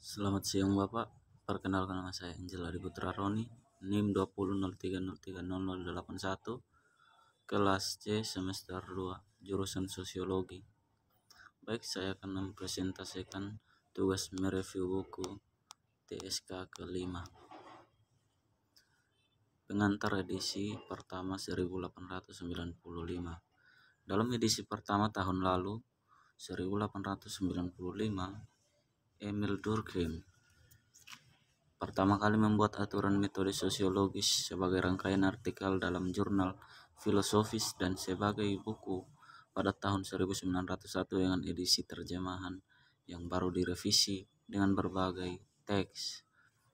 Selamat siang Bapak, perkenalkan nama saya Angel Ari Putra Roni, NIM 20030308081, kelas C semester 2, jurusan Sosiologi. Baik, saya akan mempresentasikan tugas mereview buku TSK kelima. Pengantar edisi pertama 1895. Dalam edisi pertama tahun lalu 1895 Emil Durkheim pertama kali membuat aturan metode sosiologis sebagai rangkaian artikel dalam jurnal filosofis dan sebagai buku pada tahun 1901 dengan edisi terjemahan yang baru direvisi dengan berbagai teks.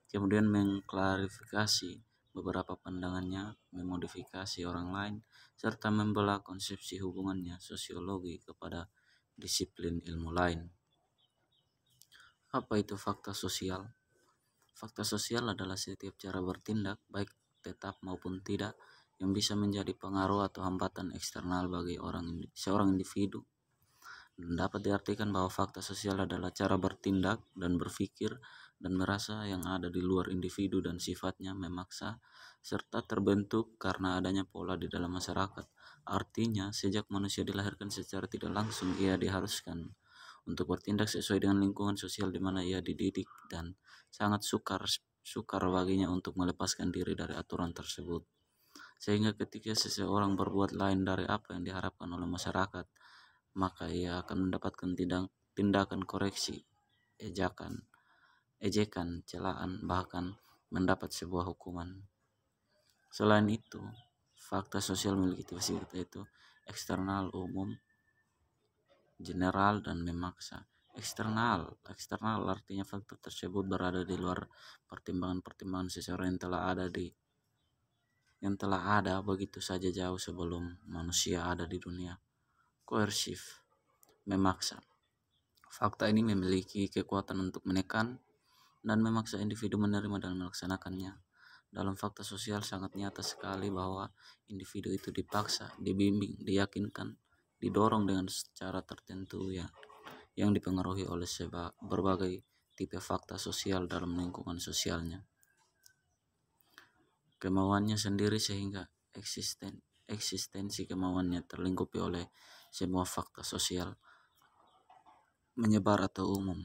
Kemudian mengklarifikasi beberapa pandangannya, memodifikasi orang lain, serta membelah konsepsi hubungannya sosiologi kepada disiplin ilmu lain. Apa itu fakta sosial? Fakta sosial adalah setiap cara bertindak, baik tetap maupun tidak, yang bisa menjadi pengaruh atau hambatan eksternal bagi orang seorang individu. Dan dapat diartikan bahwa fakta sosial adalah cara bertindak dan berpikir dan merasa yang ada di luar individu dan sifatnya memaksa serta terbentuk karena adanya pola di dalam masyarakat. Artinya, sejak manusia dilahirkan secara tidak langsung ia diharuskan untuk bertindak sesuai dengan lingkungan sosial di mana ia dididik dan sangat sukar sukar baginya untuk melepaskan diri dari aturan tersebut. Sehingga ketika seseorang berbuat lain dari apa yang diharapkan oleh masyarakat, maka ia akan mendapatkan tindak, tindakan koreksi, ejakan, ejekan, celaan, bahkan mendapat sebuah hukuman. Selain itu, fakta sosial milik kita itu eksternal umum general dan memaksa eksternal eksternal artinya faktor tersebut berada di luar pertimbangan-pertimbangan seseorang yang telah ada di yang telah ada begitu saja jauh sebelum manusia ada di dunia koersif memaksa fakta ini memiliki kekuatan untuk menekan dan memaksa individu menerima dan melaksanakannya dalam fakta sosial sangat nyata sekali bahwa individu itu dipaksa, dibimbing, diyakinkan didorong dengan secara tertentu ya yang dipengaruhi oleh seba, berbagai tipe fakta sosial dalam lingkungan sosialnya. Kemauannya sendiri sehingga eksisten, eksistensi kemauannya terlingkupi oleh semua fakta sosial menyebar atau umum.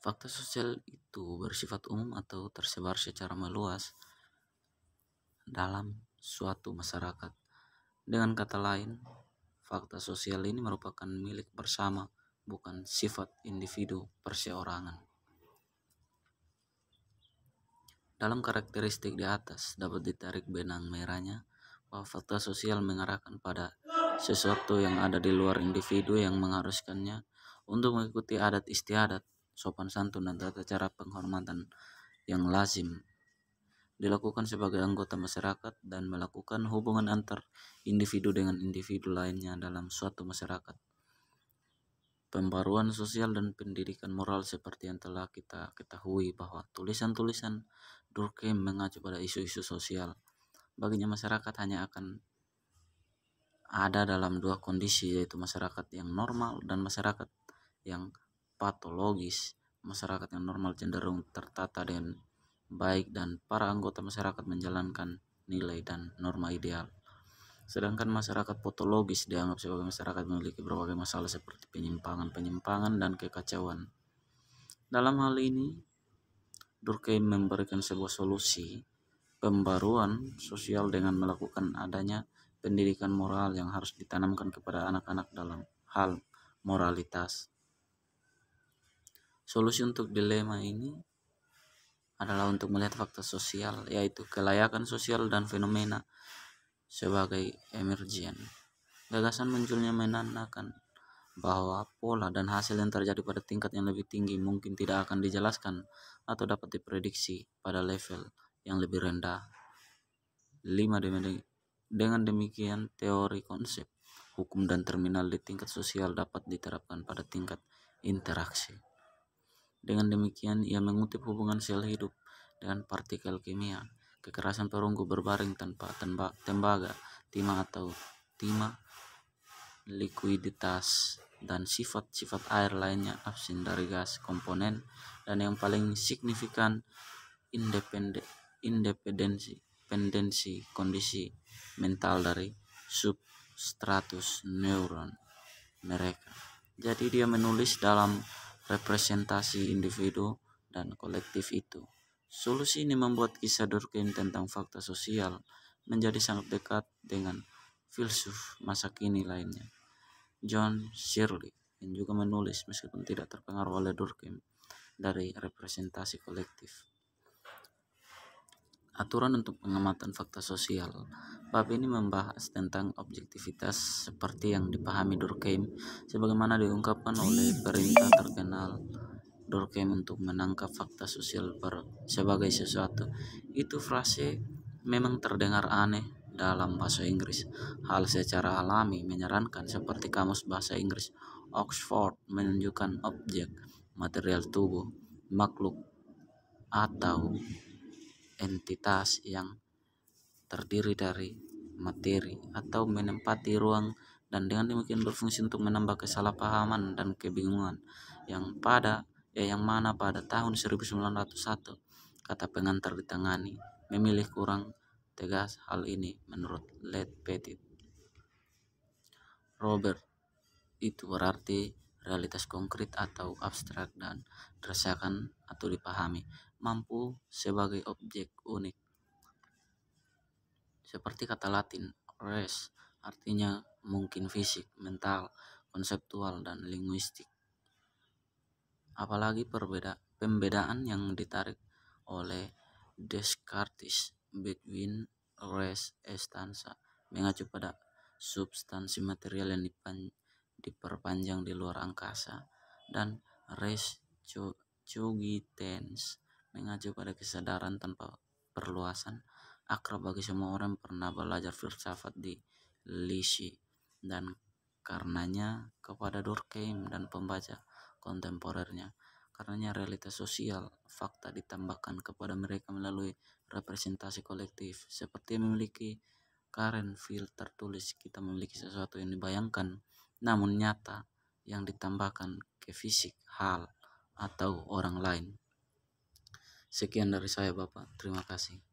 Fakta sosial itu bersifat umum atau tersebar secara meluas dalam suatu masyarakat. Dengan kata lain, fakta sosial ini merupakan milik bersama, bukan sifat individu perseorangan. Dalam karakteristik di atas dapat ditarik benang merahnya bahwa fakta sosial mengarahkan pada sesuatu yang ada di luar individu yang mengharuskannya untuk mengikuti adat istiadat, sopan santun dan tata cara penghormatan yang lazim dilakukan sebagai anggota masyarakat dan melakukan hubungan antar individu dengan individu lainnya dalam suatu masyarakat. Pembaruan sosial dan pendidikan moral seperti yang telah kita ketahui bahwa tulisan-tulisan Durkheim mengacu pada isu-isu sosial. Baginya masyarakat hanya akan ada dalam dua kondisi yaitu masyarakat yang normal dan masyarakat yang patologis. Masyarakat yang normal cenderung tertata dengan baik dan para anggota masyarakat menjalankan nilai dan norma ideal. Sedangkan masyarakat patologis dianggap sebagai masyarakat memiliki berbagai masalah seperti penyimpangan-penyimpangan dan kekacauan. Dalam hal ini, Durkheim memberikan sebuah solusi pembaruan sosial dengan melakukan adanya pendidikan moral yang harus ditanamkan kepada anak-anak dalam hal moralitas. Solusi untuk dilema ini adalah untuk melihat fakta sosial yaitu kelayakan sosial dan fenomena sebagai emergen. Gagasan munculnya menandakan bahwa pola dan hasil yang terjadi pada tingkat yang lebih tinggi mungkin tidak akan dijelaskan atau dapat diprediksi pada level yang lebih rendah. 5. Dengan demikian, teori konsep, hukum, dan terminal di tingkat sosial dapat diterapkan pada tingkat interaksi. Dengan demikian, ia mengutip hubungan sel hidup dengan partikel kimia, kekerasan perunggu berbaring tanpa tembaga, timah atau timah, likuiditas, dan sifat-sifat air lainnya absen dari gas komponen dan yang paling signifikan independensi pendensi kondisi mental dari substratus neuron mereka. Jadi dia menulis dalam representasi individu dan kolektif itu. Solusi ini membuat kisah Durkheim tentang fakta sosial menjadi sangat dekat dengan filsuf masa kini lainnya. John Shirley yang juga menulis meskipun tidak terpengaruh oleh Durkheim dari representasi kolektif. Aturan untuk pengamatan fakta sosial. Bab ini membahas tentang objektivitas seperti yang dipahami Durkheim sebagaimana diungkapkan oleh perintah terkenal Durkheim untuk menangkap fakta sosial per sebagai sesuatu. Itu frase memang terdengar aneh dalam bahasa Inggris. Hal secara alami menyarankan seperti kamus bahasa Inggris Oxford menunjukkan objek material tubuh, makhluk atau entitas yang terdiri dari materi atau menempati ruang dan dengan demikian berfungsi untuk menambah kesalahpahaman dan kebingungan yang pada ya yang mana pada tahun 1901 kata pengantar ditangani memilih kurang tegas hal ini menurut Led Petit. Robert itu berarti realitas konkret atau abstrak dan dirasakan atau dipahami, mampu sebagai objek unik. Seperti kata Latin res artinya mungkin fisik, mental, konseptual dan linguistik. Apalagi perbeda pembedaan yang ditarik oleh Descartes between res estansa mengacu pada substansi material yang dipan diperpanjang di luar angkasa dan res cogitens mengacu pada kesadaran tanpa perluasan akrab bagi semua orang pernah belajar filsafat di Lisi dan karenanya kepada Durkheim dan pembaca kontemporernya. Karenanya realitas sosial, fakta ditambahkan kepada mereka melalui representasi kolektif. Seperti memiliki karen filter tulis, kita memiliki sesuatu yang dibayangkan namun nyata yang ditambahkan ke fisik hal atau orang lain. Sekian dari saya Bapak, terima kasih.